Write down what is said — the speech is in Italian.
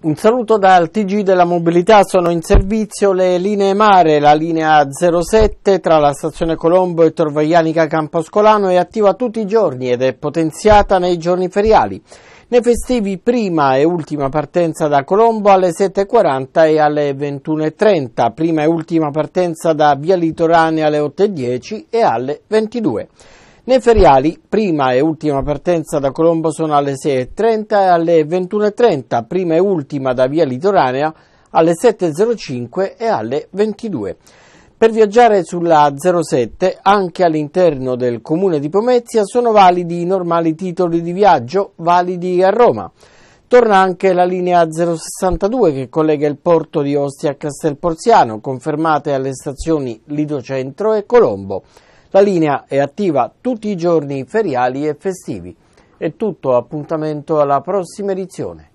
Un saluto dal TG della mobilità, sono in servizio le linee mare, la linea 07 tra la stazione Colombo e Torvaglianica Camposcolano è attiva tutti i giorni ed è potenziata nei giorni feriali. Nei festivi prima e ultima partenza da Colombo alle 7.40 e alle 21.30, prima e ultima partenza da Via Litorane alle 8.10 e alle 22. Nei feriali, prima e ultima partenza da Colombo sono alle 6.30 e alle 21.30, prima e ultima da Via Litoranea alle 7.05 e alle 22. Per viaggiare sulla 07, anche all'interno del comune di Pomezia, sono validi i normali titoli di viaggio validi a Roma. Torna anche la linea 062 che collega il porto di Ostia a Castelporziano, confermate alle stazioni Lido Centro e Colombo. La linea è attiva tutti i giorni feriali e festivi. È tutto, appuntamento alla prossima edizione.